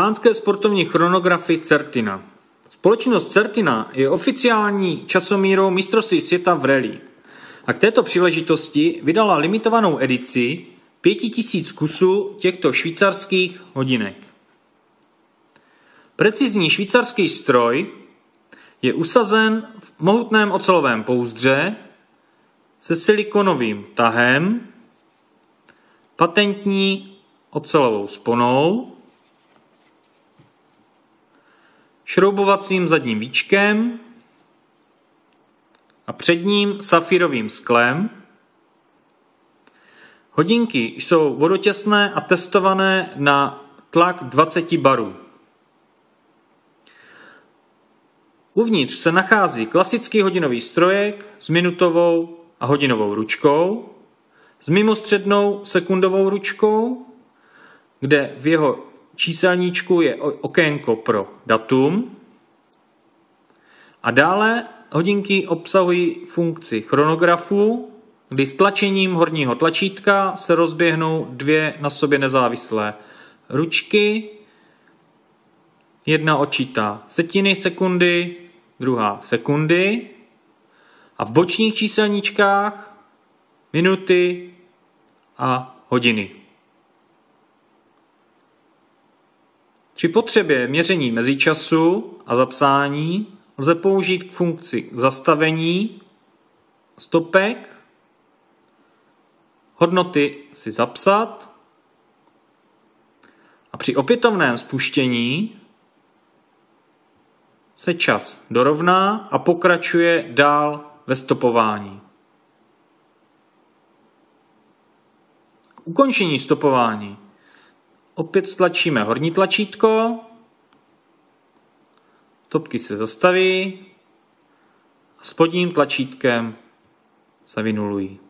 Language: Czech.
Pánské sportovní chronografy Certina. Společnost Certina je oficiální časomírou mistrovství světa v rally a k této příležitosti vydala limitovanou edici 5000 kusů těchto švýcarských hodinek. Precizní švýcarský stroj je usazen v mohutném ocelovém pouzdře se silikonovým tahem, patentní ocelovou sponou šroubovacím zadním víčkem a předním safírovým sklem. Hodinky jsou vodotěsné a testované na tlak 20 barů. Uvnitř se nachází klasický hodinový strojek s minutovou a hodinovou ručkou, s mimostřednou sekundovou ručkou, kde v jeho číselníčku je okénko pro datum a dále hodinky obsahují funkci chronografu, kdy s tlačením horního tlačítka se rozběhnou dvě na sobě nezávislé ručky. Jedna očítá setiny sekundy, druhá sekundy. A v bočních číselníčkách minuty a hodiny. Při potřebě měření mezičasu a zapsání lze použít k funkci zastavení stopek, hodnoty si zapsat a při opětovném spuštění se čas dorovná a pokračuje dál ve stopování. K ukončení stopování Opět stlačíme horní tlačítko. Topky se zastaví. A spodním tlačítkem se vynulují.